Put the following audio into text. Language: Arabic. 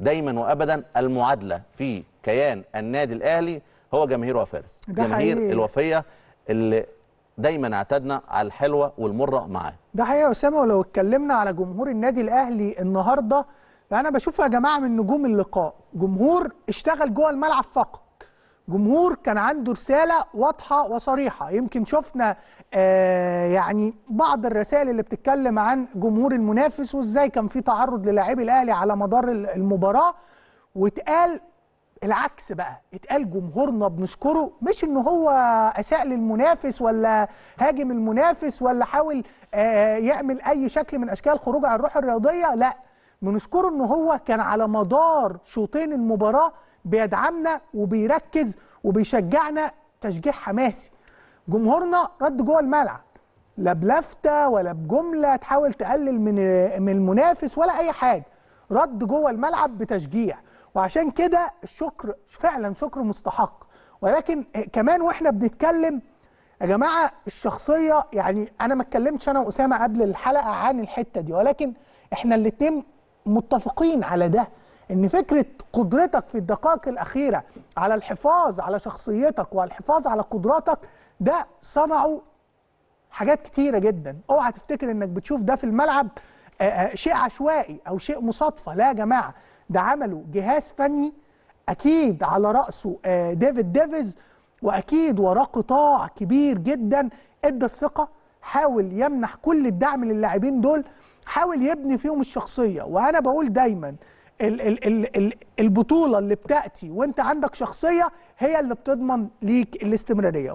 دايما وابدا المعادله في كيان النادي الاهلي هو جماهير وفارس جماهير حقيقي. الوفيه اللي دايما اعتدنا على الحلوه والمره معاه ده حقيقه يا اسامه ولو اتكلمنا على جمهور النادي الاهلي النهارده فانا بشوف يا جماعه من نجوم اللقاء جمهور اشتغل جوه الملعب فقط جمهور كان عنده رساله واضحه وصريحه يمكن شفنا آه يعني بعض الرسائل اللي بتتكلم عن جمهور المنافس وازاي كان في تعرض للاعبي الاهلي على مدار المباراه واتقال العكس بقى اتقال جمهورنا بنشكره مش ان هو اساء للمنافس ولا هاجم المنافس ولا حاول آه،, آه يعمل اي شكل من اشكال خروج عن الروح الرياضيه لا بنشكره ان هو كان على مدار شوطين المباراه بيدعمنا وبيركز وبيشجعنا تشجيع حماسي جمهورنا رد جوه الملعب لا بلفته ولا بجمله تحاول تقلل من من المنافس ولا اي حاجه رد جوه الملعب بتشجيع وعشان كده الشكر فعلا شكر مستحق ولكن كمان واحنا بنتكلم يا جماعه الشخصيه يعني انا ما اتكلمتش انا واسامه قبل الحلقه عن الحته دي ولكن احنا الاتنين متفقين على ده ان فكره قدرتك في الدقائق الاخيره على الحفاظ على شخصيتك وعلى الحفاظ على قدراتك ده صنعوا حاجات كتيره جدا اوعى تفتكر انك بتشوف ده في الملعب شيء عشوائي او شيء مصادفه لا يا جماعه ده عملوا جهاز فني اكيد على راسه ديفيد ديفيز واكيد وراه قطاع كبير جدا ادى الثقه حاول يمنح كل الدعم للاعبين دول حاول يبني فيهم الشخصيه وانا بقول دايما ال ال ال ال البطوله اللي بتاتي وانت عندك شخصيه هي اللي بتضمن ليك الاستمراريه